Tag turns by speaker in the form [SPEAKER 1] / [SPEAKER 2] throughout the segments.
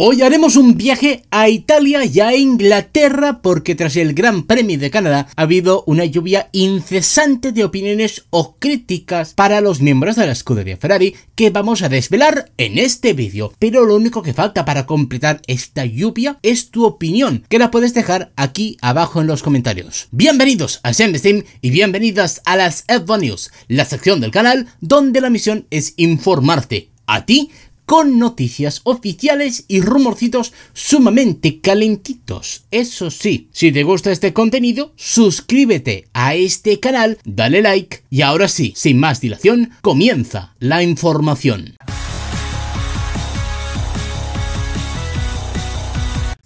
[SPEAKER 1] Hoy haremos un viaje a Italia y a Inglaterra porque tras el Gran Premio de Canadá ha habido una lluvia incesante de opiniones o críticas para los miembros de la escudería Ferrari que vamos a desvelar en este vídeo. Pero lo único que falta para completar esta lluvia es tu opinión, que la puedes dejar aquí abajo en los comentarios. Bienvenidos a Steam y bienvenidas a las f News, la sección del canal donde la misión es informarte a ti con noticias oficiales y rumorcitos sumamente calentitos. Eso sí, si te gusta este contenido, suscríbete a este canal, dale like y ahora sí, sin más dilación, comienza la información.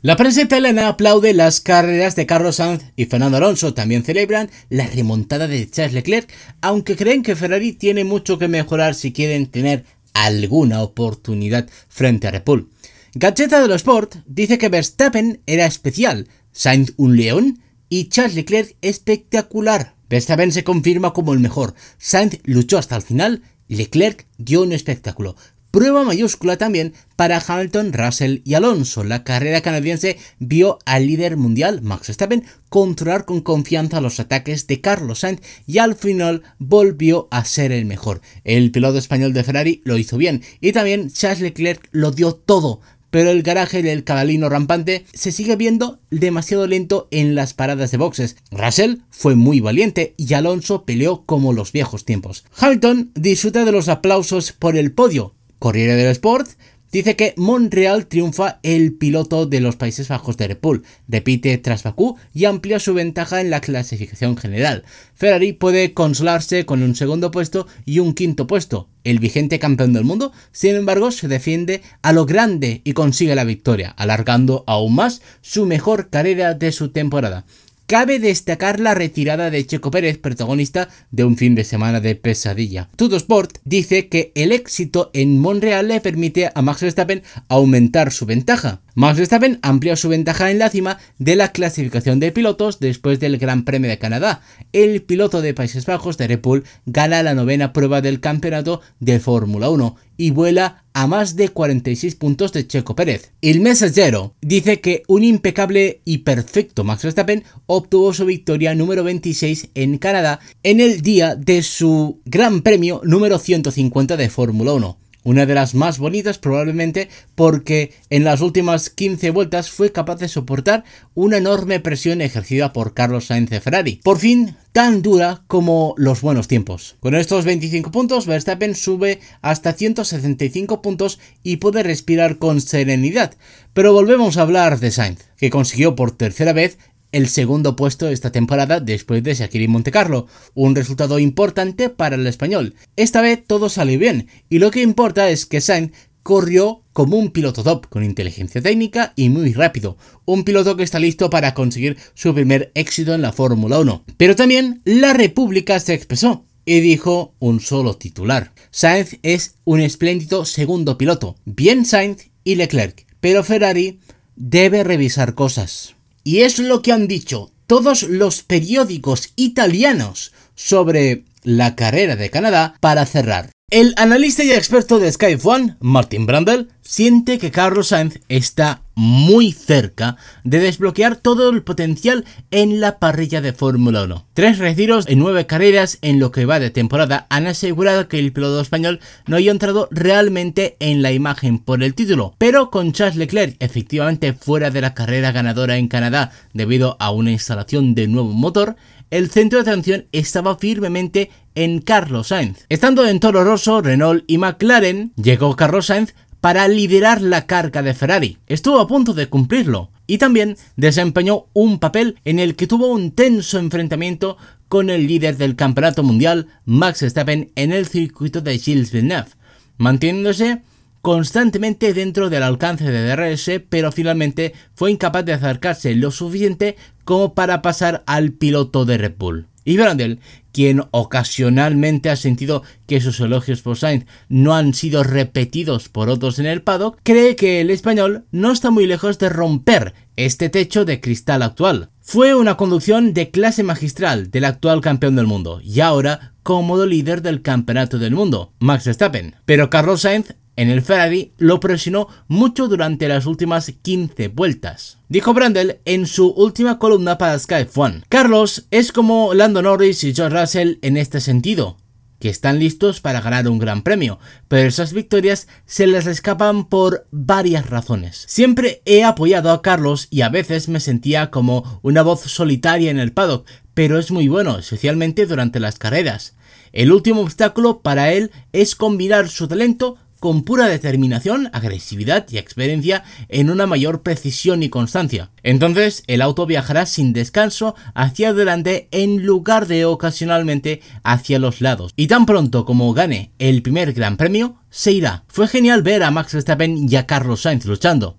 [SPEAKER 1] La prensa italiana aplaude las carreras de Carlos Sanz y Fernando Alonso. También celebran la remontada de Charles Leclerc, aunque creen que Ferrari tiene mucho que mejorar si quieren tener alguna oportunidad frente a Repul. Gacheta de los Sport dice que Verstappen era especial, Sainz un león y Charles Leclerc espectacular. Verstappen se confirma como el mejor, Sainz luchó hasta el final, Leclerc dio un espectáculo prueba mayúscula también para Hamilton, Russell y Alonso. La carrera canadiense vio al líder mundial, Max Verstappen, controlar con confianza los ataques de Carlos Sainz y al final volvió a ser el mejor. El piloto español de Ferrari lo hizo bien y también Charles Leclerc lo dio todo pero el garaje del cabalino rampante se sigue viendo demasiado lento en las paradas de boxes. Russell fue muy valiente y Alonso peleó como los viejos tiempos. Hamilton disfruta de los aplausos por el podio, Corriere dello Sport dice que Montreal triunfa el piloto de los Países Bajos de Repul, repite tras Bakú y amplía su ventaja en la clasificación general. Ferrari puede consolarse con un segundo puesto y un quinto puesto. El vigente campeón del mundo, sin embargo, se defiende a lo grande y consigue la victoria, alargando aún más su mejor carrera de su temporada. Cabe destacar la retirada de Checo Pérez, protagonista de un fin de semana de pesadilla. Sport dice que el éxito en Monreal le permite a Max Verstappen aumentar su ventaja. Max Verstappen amplió su ventaja en la cima de la clasificación de pilotos después del Gran Premio de Canadá. El piloto de Países Bajos de Red Bull gana la novena prueba del campeonato de Fórmula 1 y vuela a más de 46 puntos de Checo Pérez. El mensajero dice que un impecable y perfecto Max Verstappen obtuvo su victoria número 26 en Canadá en el día de su Gran Premio número 150 de Fórmula 1. Una de las más bonitas probablemente porque en las últimas 15 vueltas fue capaz de soportar una enorme presión ejercida por Carlos Sainz de Ferrari. Por fin, tan dura como los buenos tiempos. Con estos 25 puntos, Verstappen sube hasta 175 puntos y puede respirar con serenidad. Pero volvemos a hablar de Sainz, que consiguió por tercera vez el segundo puesto esta temporada después de Monte Montecarlo, un resultado importante para el español. Esta vez todo salió bien y lo que importa es que Sainz corrió como un piloto top, con inteligencia técnica y muy rápido, un piloto que está listo para conseguir su primer éxito en la Fórmula 1. Pero también la República se expresó y dijo un solo titular. Sainz es un espléndido segundo piloto, bien Sainz y Leclerc, pero Ferrari debe revisar cosas. Y es lo que han dicho todos los periódicos italianos sobre la carrera de Canadá para cerrar. El analista y experto de Sky One, Martin Brandel, siente que Carlos Sainz está muy cerca de desbloquear todo el potencial en la parrilla de Fórmula 1. Tres retiros en nueve carreras en lo que va de temporada han asegurado que el piloto español no haya entrado realmente en la imagen por el título, pero con Charles Leclerc efectivamente fuera de la carrera ganadora en Canadá debido a una instalación de nuevo motor, el centro de atención estaba firmemente en Carlos Sainz. Estando en Toro Rosso, Renault y McLaren, llegó Carlos Sainz para liderar la carga de Ferrari. Estuvo a punto de cumplirlo y también desempeñó un papel en el que tuvo un tenso enfrentamiento con el líder del campeonato mundial, Max Verstappen, en el circuito de Gilles Villeneuve, manteniéndose constantemente dentro del alcance de DRS, pero finalmente fue incapaz de acercarse lo suficiente como para pasar al piloto de Red Bull. Y Brandel, quien ocasionalmente ha sentido que sus elogios por Sainz no han sido repetidos por otros en el paddock, cree que el español no está muy lejos de romper este techo de cristal actual. Fue una conducción de clase magistral del actual campeón del mundo y ahora cómodo líder del campeonato del mundo, Max Verstappen. Pero Carlos Sainz en el Ferrari lo presionó mucho durante las últimas 15 vueltas. Dijo Brandel en su última columna para Sky F1. Carlos es como Lando Norris y George Russell en este sentido, que están listos para ganar un gran premio, pero esas victorias se les escapan por varias razones. Siempre he apoyado a Carlos y a veces me sentía como una voz solitaria en el paddock, pero es muy bueno, especialmente durante las carreras. El último obstáculo para él es combinar su talento con pura determinación, agresividad y experiencia en una mayor precisión y constancia. Entonces, el auto viajará sin descanso hacia adelante en lugar de ocasionalmente hacia los lados. Y tan pronto como gane el primer gran premio, se irá. Fue genial ver a Max Verstappen y a Carlos Sainz luchando.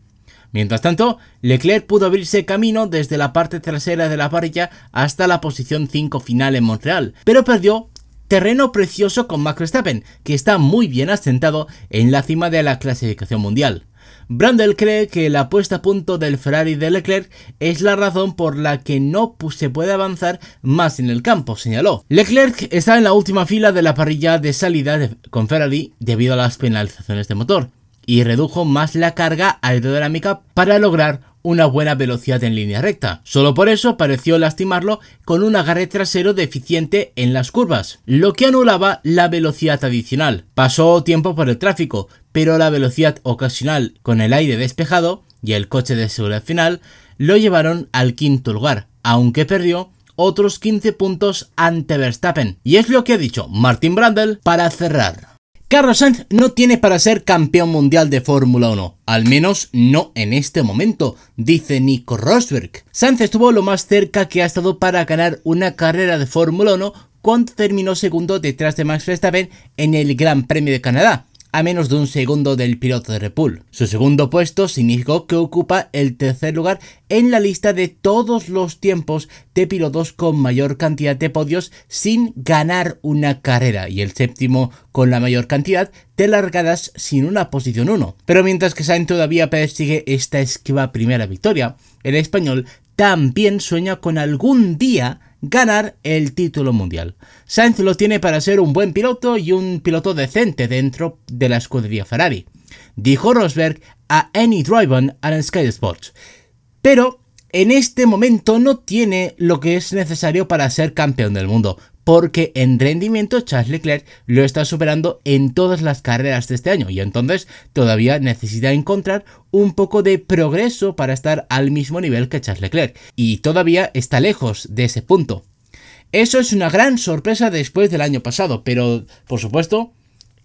[SPEAKER 1] Mientras tanto, Leclerc pudo abrirse camino desde la parte trasera de la parrilla hasta la posición 5 final en Montreal, pero perdió terreno precioso con Max Verstappen, que está muy bien asentado en la cima de la clasificación mundial. Brandel cree que la puesta a punto del Ferrari de Leclerc es la razón por la que no se puede avanzar más en el campo, señaló. Leclerc está en la última fila de la parrilla de salida con Ferrari debido a las penalizaciones de motor y redujo más la carga aerodinámica para lograr una buena velocidad en línea recta. Solo por eso pareció lastimarlo con un agarre trasero deficiente en las curvas, lo que anulaba la velocidad adicional. Pasó tiempo por el tráfico, pero la velocidad ocasional con el aire despejado y el coche de seguridad final lo llevaron al quinto lugar, aunque perdió otros 15 puntos ante Verstappen. Y es lo que ha dicho Martin Brandel para cerrar. Carlos Sainz no tiene para ser campeón mundial de Fórmula 1, al menos no en este momento, dice Nico Rosberg. Sainz estuvo lo más cerca que ha estado para ganar una carrera de Fórmula 1 cuando terminó segundo detrás de Max Verstappen en el Gran Premio de Canadá a menos de un segundo del piloto de Repul. Su segundo puesto significó que ocupa el tercer lugar en la lista de todos los tiempos de pilotos con mayor cantidad de podios sin ganar una carrera y el séptimo con la mayor cantidad de largadas sin una posición 1. Pero mientras que Sainz todavía persigue esta esquiva primera victoria, el español también sueña con algún día ganar el título mundial. Sainz lo tiene para ser un buen piloto y un piloto decente dentro de la escudería Ferrari, dijo Rosberg a Annie Driven en Sky Sports. Pero en este momento no tiene lo que es necesario para ser campeón del mundo, porque en rendimiento Charles Leclerc lo está superando en todas las carreras de este año y entonces todavía necesita encontrar un poco de progreso para estar al mismo nivel que Charles Leclerc y todavía está lejos de ese punto. Eso es una gran sorpresa después del año pasado, pero por supuesto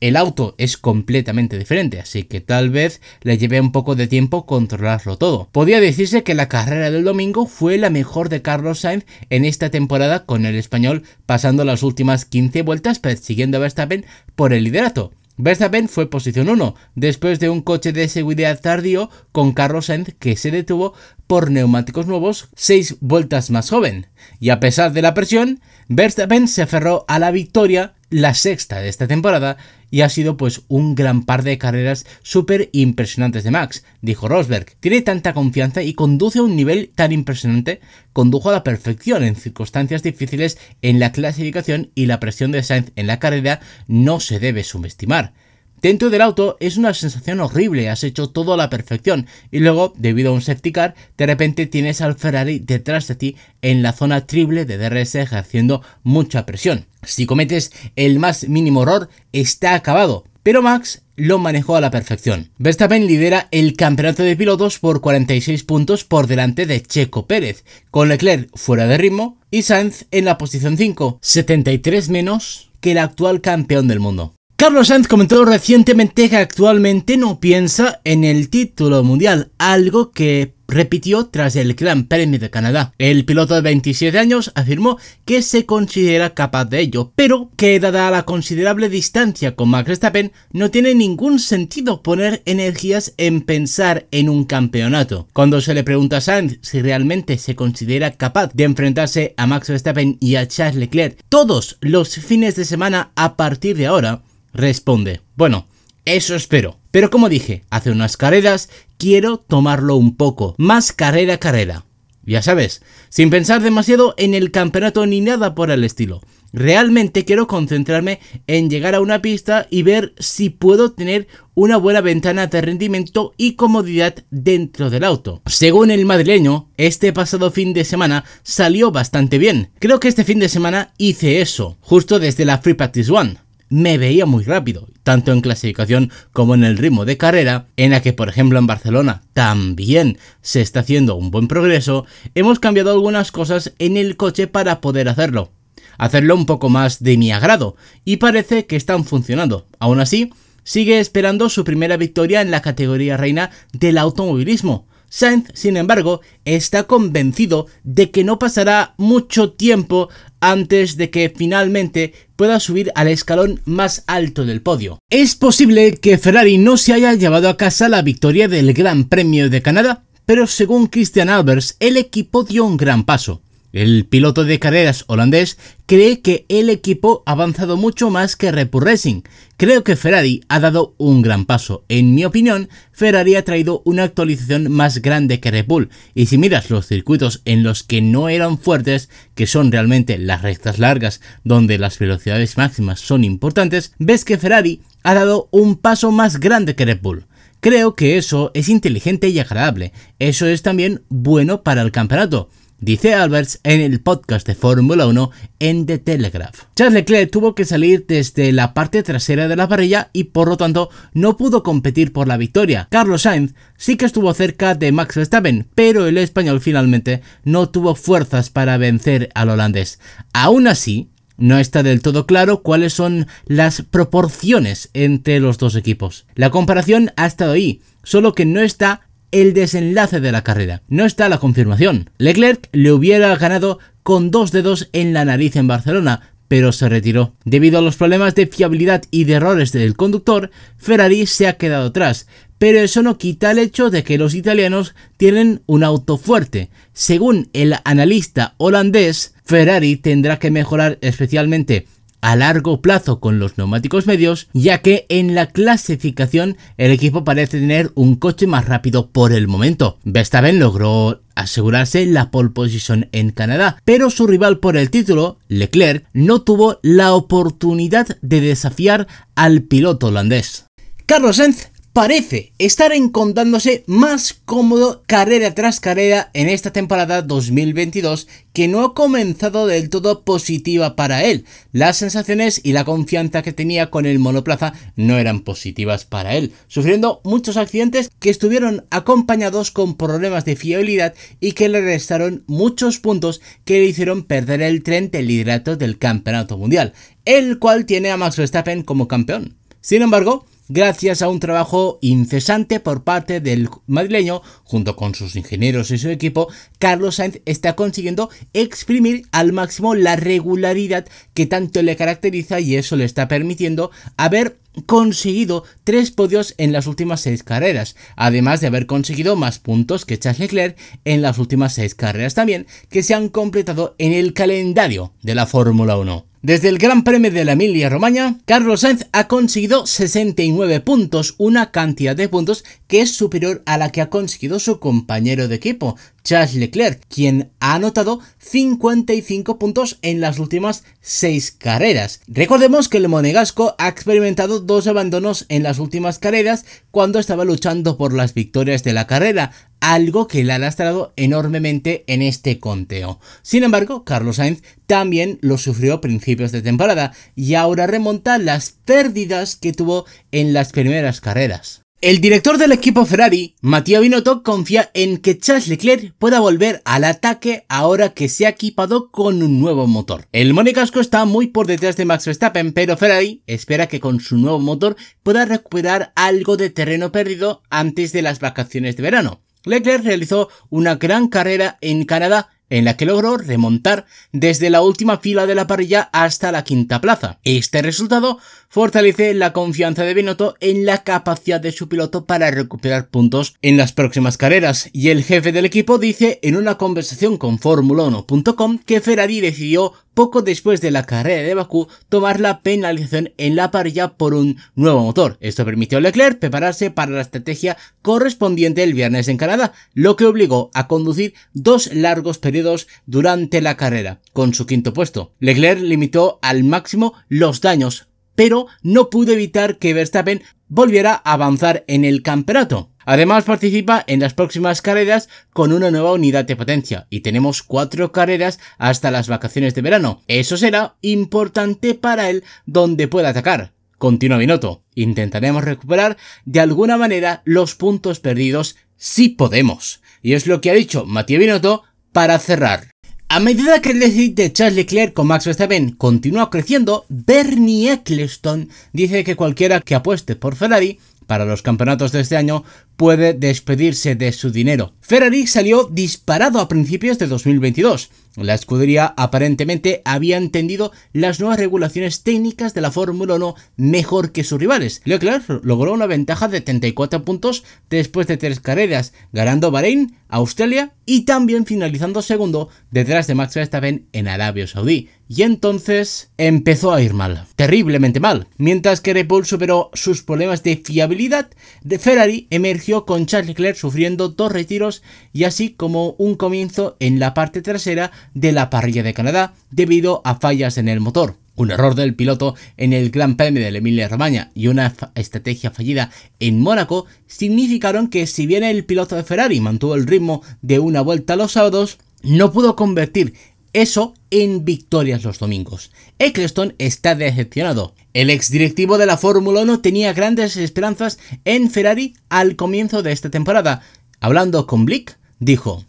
[SPEAKER 1] el auto es completamente diferente, así que tal vez le lleve un poco de tiempo controlarlo todo. Podría decirse que la carrera del domingo fue la mejor de Carlos Sainz en esta temporada con el español pasando las últimas 15 vueltas persiguiendo a Verstappen por el liderato. Verstappen fue posición 1, después de un coche de seguridad tardío con Carlos Sainz que se detuvo por neumáticos nuevos 6 vueltas más joven. Y a pesar de la presión, Verstappen se aferró a la victoria, la sexta de esta temporada, y ha sido pues un gran par de carreras súper impresionantes de Max, dijo Rosberg. Tiene tanta confianza y conduce a un nivel tan impresionante, condujo a la perfección en circunstancias difíciles en la clasificación y la presión de Sainz en la carrera no se debe subestimar. Dentro del auto es una sensación horrible, has hecho todo a la perfección y luego, debido a un safety car, de repente tienes al Ferrari detrás de ti en la zona triple de DRS ejerciendo mucha presión. Si cometes el más mínimo error, está acabado. Pero Max lo manejó a la perfección. Verstappen lidera el campeonato de pilotos por 46 puntos por delante de Checo Pérez, con Leclerc fuera de ritmo y Sainz en la posición 5, 73 menos que el actual campeón del mundo. Carlos Sainz comentó recientemente que actualmente no piensa en el título mundial, algo que repitió tras el Gran Premio de Canadá. El piloto de 27 años afirmó que se considera capaz de ello, pero que dada la considerable distancia con Max Verstappen, no tiene ningún sentido poner energías en pensar en un campeonato. Cuando se le pregunta a Sainz si realmente se considera capaz de enfrentarse a Max Verstappen y a Charles Leclerc todos los fines de semana a partir de ahora, Responde, bueno, eso espero. Pero como dije, hace unas carreras quiero tomarlo un poco, más carrera carrera. Ya sabes, sin pensar demasiado en el campeonato ni nada por el estilo. Realmente quiero concentrarme en llegar a una pista y ver si puedo tener una buena ventana de rendimiento y comodidad dentro del auto. Según el madrileño, este pasado fin de semana salió bastante bien. Creo que este fin de semana hice eso, justo desde la Free Practice One me veía muy rápido, tanto en clasificación como en el ritmo de carrera, en la que por ejemplo en Barcelona también se está haciendo un buen progreso, hemos cambiado algunas cosas en el coche para poder hacerlo, hacerlo un poco más de mi agrado, y parece que están funcionando. Aún así, sigue esperando su primera victoria en la categoría reina del automovilismo. Sainz, sin embargo, está convencido de que no pasará mucho tiempo antes de que finalmente pueda subir al escalón más alto del podio. ¿Es posible que Ferrari no se haya llevado a casa la victoria del Gran Premio de Canadá? Pero según Christian Albers, el equipo dio un gran paso. El piloto de carreras holandés cree que el equipo ha avanzado mucho más que Red Bull Racing. Creo que Ferrari ha dado un gran paso. En mi opinión, Ferrari ha traído una actualización más grande que Red Bull. Y si miras los circuitos en los que no eran fuertes, que son realmente las rectas largas, donde las velocidades máximas son importantes, ves que Ferrari ha dado un paso más grande que Red Bull. Creo que eso es inteligente y agradable. Eso es también bueno para el campeonato dice Alberts en el podcast de Fórmula 1 en The Telegraph. Charles Leclerc tuvo que salir desde la parte trasera de la parrilla y por lo tanto no pudo competir por la victoria. Carlos Sainz sí que estuvo cerca de Max Verstappen, pero el español finalmente no tuvo fuerzas para vencer al holandés. Aún así, no está del todo claro cuáles son las proporciones entre los dos equipos. La comparación ha estado ahí, solo que no está el desenlace de la carrera. No está la confirmación. Leclerc le hubiera ganado con dos dedos en la nariz en Barcelona, pero se retiró. Debido a los problemas de fiabilidad y de errores del conductor, Ferrari se ha quedado atrás, pero eso no quita el hecho de que los italianos tienen un auto fuerte. Según el analista holandés, Ferrari tendrá que mejorar especialmente a largo plazo con los neumáticos medios, ya que en la clasificación el equipo parece tener un coche más rápido por el momento. Verstappen logró asegurarse la pole position en Canadá, pero su rival por el título, Leclerc, no tuvo la oportunidad de desafiar al piloto holandés. Carlos Sainz parece estar encontrándose más cómodo carrera tras carrera en esta temporada 2022 que no ha comenzado del todo positiva para él. Las sensaciones y la confianza que tenía con el monoplaza no eran positivas para él, sufriendo muchos accidentes que estuvieron acompañados con problemas de fiabilidad y que le restaron muchos puntos que le hicieron perder el tren del liderato del campeonato mundial, el cual tiene a Max Verstappen como campeón. Sin embargo, gracias a un trabajo incesante por parte del madrileño, junto con sus ingenieros y su equipo, Carlos Sainz está consiguiendo exprimir al máximo la regularidad que tanto le caracteriza y eso le está permitiendo haber conseguido tres podios en las últimas seis carreras, además de haber conseguido más puntos que Charles Leclerc en las últimas seis carreras también, que se han completado en el calendario de la Fórmula 1. Desde el Gran Premio de la Emilia Romagna, Carlos Sainz ha conseguido 69 puntos, una cantidad de puntos que es superior a la que ha conseguido su compañero de equipo, Charles Leclerc, quien ha anotado 55 puntos en las últimas 6 carreras. Recordemos que el monegasco ha experimentado dos abandonos en las últimas carreras cuando estaba luchando por las victorias de la carrera, algo que le ha lastrado enormemente en este conteo. Sin embargo, Carlos Sainz también lo sufrió a principios de temporada y ahora remonta las pérdidas que tuvo en las primeras carreras. El director del equipo Ferrari, Mattia Binotto, confía en que Charles Leclerc pueda volver al ataque ahora que se ha equipado con un nuevo motor. El monegasco está muy por detrás de Max Verstappen, pero Ferrari espera que con su nuevo motor pueda recuperar algo de terreno perdido antes de las vacaciones de verano. Leclerc realizó una gran carrera en Canadá en la que logró remontar desde la última fila de la parrilla hasta la quinta plaza. Este resultado fortalece la confianza de Binotto en la capacidad de su piloto para recuperar puntos en las próximas carreras y el jefe del equipo dice en una conversación con Formula1.com que Ferrari decidió poco después de la carrera de Bakú tomar la penalización en la parrilla por un nuevo motor. Esto permitió a Leclerc prepararse para la estrategia correspondiente el viernes en Canadá, lo que obligó a conducir dos largos periodos durante la carrera, con su quinto puesto. Leclerc limitó al máximo los daños pero no pudo evitar que Verstappen volviera a avanzar en el campeonato. Además participa en las próximas carreras con una nueva unidad de potencia y tenemos cuatro carreras hasta las vacaciones de verano. Eso será importante para él donde pueda atacar. Continúa Binotto. Intentaremos recuperar de alguna manera los puntos perdidos si podemos. Y es lo que ha dicho Matías Binotto para cerrar. A medida que el déficit de Charles Leclerc con Max Verstappen continúa creciendo, Bernie Eccleston dice que cualquiera que apueste por Ferrari para los campeonatos de este año puede despedirse de su dinero. Ferrari salió disparado a principios de 2022. La escudería aparentemente había entendido las nuevas regulaciones técnicas de la Fórmula 1 mejor que sus rivales. Leclerc logró una ventaja de 34 puntos después de tres carreras, ganando Bahrein, Australia y también finalizando segundo detrás de Max Verstappen en Arabia Saudí. Y entonces empezó a ir mal, terriblemente mal. Mientras que Red Bull superó sus problemas de fiabilidad, de Ferrari emergió con Charles Leclerc sufriendo dos retiros y así como un comienzo en la parte trasera de la parrilla de Canadá debido a fallas en el motor. Un error del piloto en el Gran Premio de Emilia-Romagna y una estrategia fallida en Mónaco significaron que si bien el piloto de Ferrari mantuvo el ritmo de una vuelta los sábados, no pudo convertir eso en victorias los domingos. Eccleston está decepcionado. El exdirectivo de la Fórmula 1 tenía grandes esperanzas en Ferrari al comienzo de esta temporada. Hablando con Blick, dijo,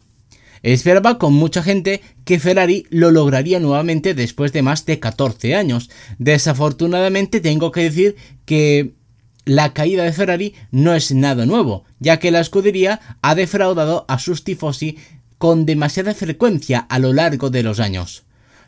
[SPEAKER 1] Esperaba con mucha gente que Ferrari lo lograría nuevamente después de más de 14 años. Desafortunadamente tengo que decir que la caída de Ferrari no es nada nuevo, ya que la escudería ha defraudado a sus tifosi con demasiada frecuencia a lo largo de los años.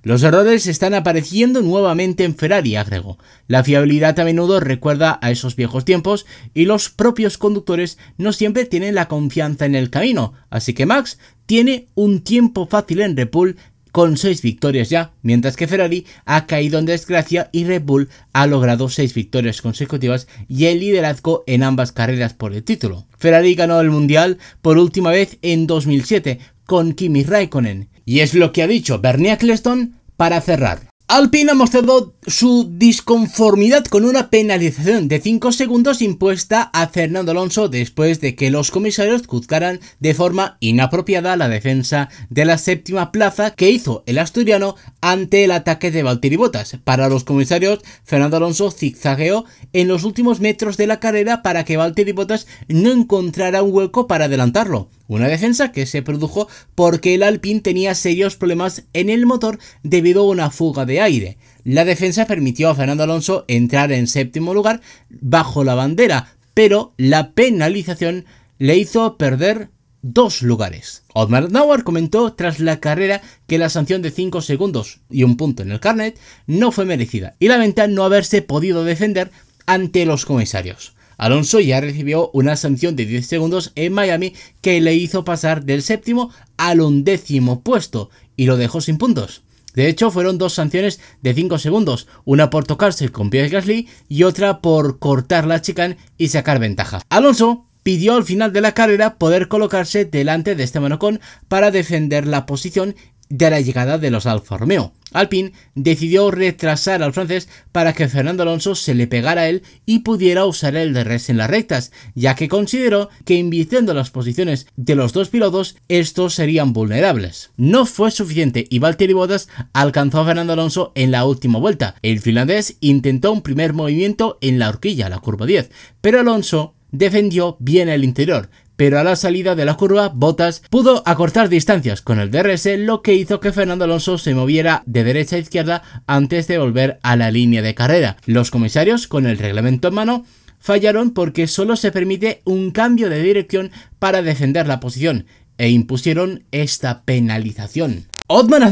[SPEAKER 1] Los errores están apareciendo nuevamente en Ferrari, agregó. La fiabilidad a menudo recuerda a esos viejos tiempos y los propios conductores no siempre tienen la confianza en el camino, así que Max tiene un tiempo fácil en Red Bull con 6 victorias ya, mientras que Ferrari ha caído en desgracia y Red Bull ha logrado seis victorias consecutivas y el liderazgo en ambas carreras por el título. Ferrari ganó el Mundial por última vez en 2007 con Kimi Raikkonen y es lo que ha dicho Bernie Eccleston para cerrar. Alpine ha mostrado su disconformidad con una penalización de 5 segundos impuesta a Fernando Alonso después de que los comisarios juzgaran de forma inapropiada la defensa de la séptima plaza que hizo el asturiano ante el ataque de Valtteri Bottas. Para los comisarios, Fernando Alonso zigzagueó en los últimos metros de la carrera para que Valtteri Bottas no encontrara un hueco para adelantarlo. Una defensa que se produjo porque el Alpine tenía serios problemas en el motor debido a una fuga de aire. La defensa permitió a Fernando Alonso entrar en séptimo lugar bajo la bandera, pero la penalización le hizo perder dos lugares. Otmar Nauer comentó tras la carrera que la sanción de 5 segundos y un punto en el carnet no fue merecida y lamenta no haberse podido defender ante los comisarios. Alonso ya recibió una sanción de 10 segundos en Miami que le hizo pasar del séptimo al undécimo puesto y lo dejó sin puntos. De hecho, fueron dos sanciones de 5 segundos, una por tocarse con Pierre Gasly y otra por cortar la chicane y sacar ventaja. Alonso pidió al final de la carrera poder colocarse delante de este Ocon para defender la posición de la llegada de los Alfa Romeo. Alpine decidió retrasar al francés para que Fernando Alonso se le pegara a él y pudiera usar el RES en las rectas, ya que consideró que invirtiendo las posiciones de los dos pilotos, estos serían vulnerables. No fue suficiente y Valtteri Bottas alcanzó a Fernando Alonso en la última vuelta. El finlandés intentó un primer movimiento en la horquilla, la curva 10, pero Alonso defendió bien el interior, pero a la salida de la curva, Bottas pudo acortar distancias con el DRS, lo que hizo que Fernando Alonso se moviera de derecha a izquierda antes de volver a la línea de carrera. Los comisarios, con el reglamento en mano, fallaron porque solo se permite un cambio de dirección para defender la posición e impusieron esta penalización. Otman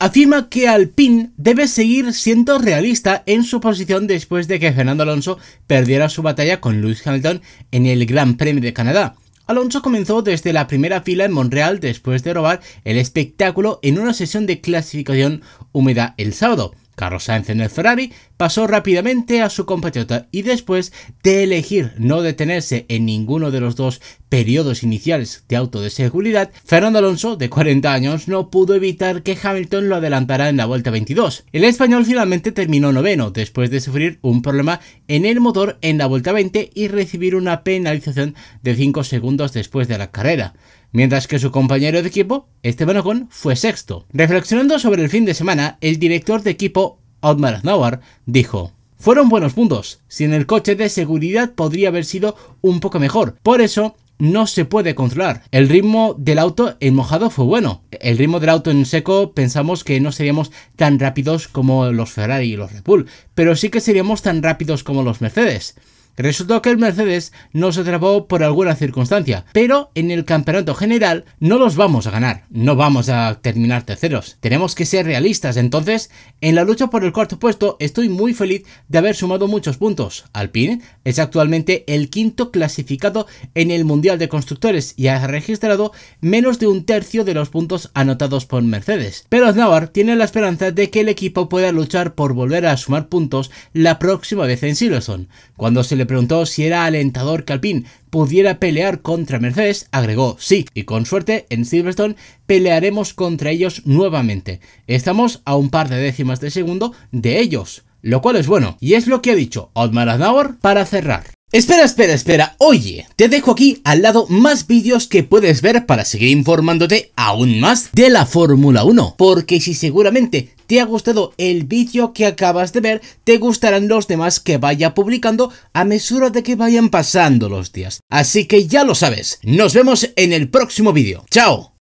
[SPEAKER 1] afirma que Alpine debe seguir siendo realista en su posición después de que Fernando Alonso perdiera su batalla con Lewis Hamilton en el Gran Premio de Canadá. Alonso comenzó desde la primera fila en Montreal después de robar el espectáculo en una sesión de clasificación húmeda el sábado. Carlos Sainz en el Ferrari pasó rápidamente a su compatriota y después de elegir no detenerse en ninguno de los dos periodos iniciales de auto de seguridad, Fernando Alonso, de 40 años, no pudo evitar que Hamilton lo adelantara en la vuelta 22. El español finalmente terminó noveno, después de sufrir un problema en el motor en la vuelta 20 y recibir una penalización de 5 segundos después de la carrera mientras que su compañero de equipo, Esteban Ocon, fue sexto. Reflexionando sobre el fin de semana, el director de equipo, Otmar Aznauer, dijo fueron buenos puntos, sin el coche de seguridad podría haber sido un poco mejor. Por eso no se puede controlar. El ritmo del auto en mojado fue bueno. El ritmo del auto en seco pensamos que no seríamos tan rápidos como los Ferrari y los Red Bull, pero sí que seríamos tan rápidos como los Mercedes. Resultó que el Mercedes no se trabó por alguna circunstancia, pero en el campeonato general no los vamos a ganar, no vamos a terminar terceros. Tenemos que ser realistas, entonces, en la lucha por el cuarto puesto estoy muy feliz de haber sumado muchos puntos. Alpine es actualmente el quinto clasificado en el Mundial de Constructores y ha registrado menos de un tercio de los puntos anotados por Mercedes. Pero Aznawar tiene la esperanza de que el equipo pueda luchar por volver a sumar puntos la próxima vez en Silverstone, cuando se le preguntó si era alentador que Alpine pudiera pelear contra Mercedes, agregó sí, y con suerte en Silverstone pelearemos contra ellos nuevamente. Estamos a un par de décimas de segundo de ellos, lo cual es bueno, y es lo que ha dicho Otmar para cerrar. Espera, espera, espera, oye, te dejo aquí al lado más vídeos que puedes ver para seguir informándote aún más de la Fórmula 1, porque si seguramente te ha gustado el vídeo que acabas de ver, te gustarán los demás que vaya publicando a mesura de que vayan pasando los días. Así que ya lo sabes, nos vemos en el próximo vídeo. ¡Chao!